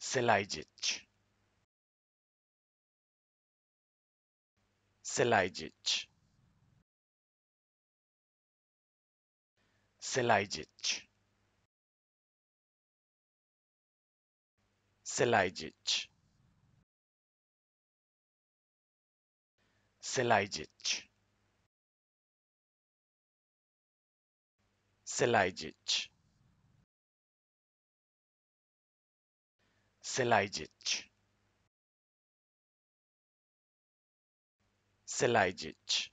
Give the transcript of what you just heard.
Selajdzic. Selajdzic. Selajdzic. Selajdzic. Selajdzic. Selajdzic. Selaidic. Selaidic.